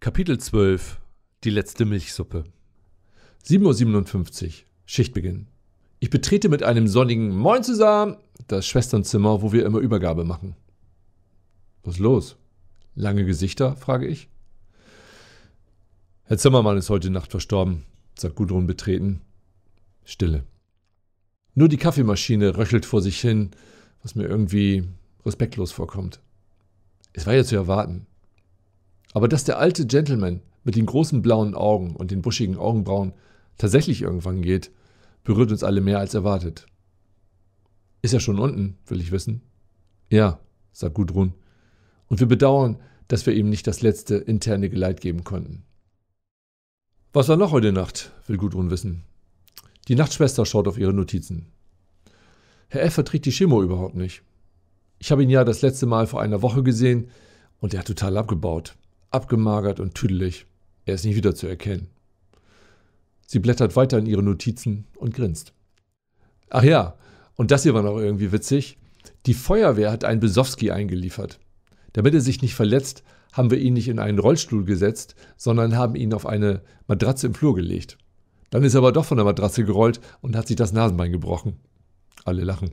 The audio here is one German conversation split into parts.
Kapitel 12 Die letzte Milchsuppe 7.57 Uhr Schichtbeginn. Ich betrete mit einem sonnigen Moin zusammen das Schwesternzimmer, wo wir immer Übergabe machen. Was los? Lange Gesichter? frage ich. Herr Zimmermann ist heute Nacht verstorben, sagt Gudrun betreten. Stille. Nur die Kaffeemaschine röchelt vor sich hin, was mir irgendwie respektlos vorkommt. Es war ja zu erwarten. Aber dass der alte Gentleman mit den großen blauen Augen und den buschigen Augenbrauen tatsächlich irgendwann geht, berührt uns alle mehr als erwartet. Ist er schon unten, will ich wissen. Ja, sagt Gudrun. Und wir bedauern, dass wir ihm nicht das letzte interne Geleit geben konnten. Was war noch heute Nacht, will Gudrun wissen. Die Nachtschwester schaut auf ihre Notizen. Herr F. verträgt die Chemo überhaupt nicht. Ich habe ihn ja das letzte Mal vor einer Woche gesehen und er hat total abgebaut abgemagert und tüdelig. Er ist nicht wiederzuerkennen. Sie blättert weiter in ihre Notizen und grinst. Ach ja, und das hier war noch irgendwie witzig. Die Feuerwehr hat einen Besowski eingeliefert. Damit er sich nicht verletzt, haben wir ihn nicht in einen Rollstuhl gesetzt, sondern haben ihn auf eine Matratze im Flur gelegt. Dann ist er aber doch von der Matratze gerollt und hat sich das Nasenbein gebrochen. Alle lachen.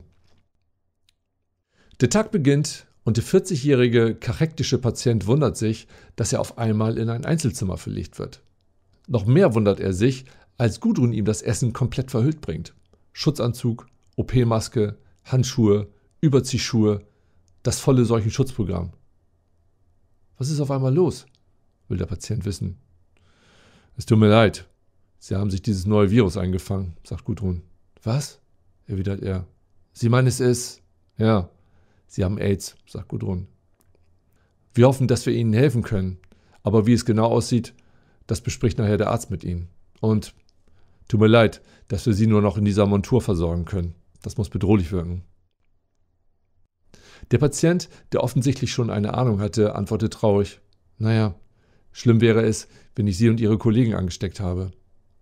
Der Tag beginnt und der 40-jährige karektische Patient wundert sich, dass er auf einmal in ein Einzelzimmer verlegt wird. Noch mehr wundert er sich, als Gudrun ihm das Essen komplett verhüllt bringt. Schutzanzug, OP-Maske, Handschuhe, Überziehschuhe, das volle solchen Schutzprogramm. Was ist auf einmal los? will der Patient wissen. Es tut mir leid. Sie haben sich dieses neue Virus eingefangen, sagt Gudrun. Was? erwidert er. Sie meinen es ist. Ja, Sie haben AIDS, sagt Gudrun. Wir hoffen, dass wir Ihnen helfen können, aber wie es genau aussieht, das bespricht nachher der Arzt mit Ihnen. Und tut mir leid, dass wir Sie nur noch in dieser Montur versorgen können. Das muss bedrohlich wirken. Der Patient, der offensichtlich schon eine Ahnung hatte, antwortet traurig. Naja, schlimm wäre es, wenn ich Sie und Ihre Kollegen angesteckt habe.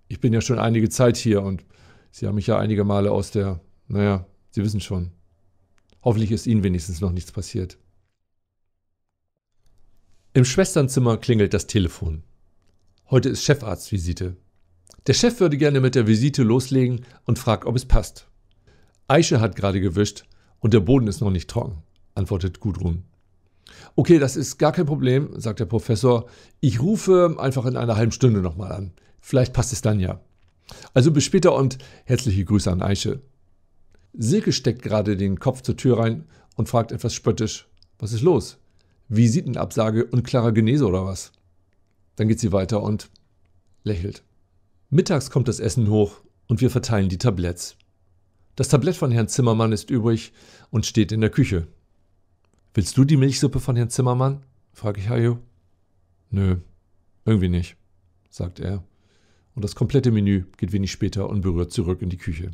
Ich bin ja schon einige Zeit hier und Sie haben mich ja einige Male aus der, naja, Sie wissen schon, Hoffentlich ist ihnen wenigstens noch nichts passiert. Im Schwesternzimmer klingelt das Telefon. Heute ist Chefarztvisite. Der Chef würde gerne mit der Visite loslegen und fragt, ob es passt. Eiche hat gerade gewischt und der Boden ist noch nicht trocken, antwortet Gudrun. Okay, das ist gar kein Problem, sagt der Professor. Ich rufe einfach in einer halben Stunde nochmal an. Vielleicht passt es dann ja. Also bis später und herzliche Grüße an Eiche. Silke steckt gerade den Kopf zur Tür rein und fragt etwas spöttisch, was ist los? Visitenabsage und klarer Genese oder was? Dann geht sie weiter und lächelt. Mittags kommt das Essen hoch und wir verteilen die Tabletts. Das Tablett von Herrn Zimmermann ist übrig und steht in der Küche. Willst du die Milchsuppe von Herrn Zimmermann? frage ich Hayo. Nö, irgendwie nicht, sagt er. Und das komplette Menü geht wenig später und berührt zurück in die Küche.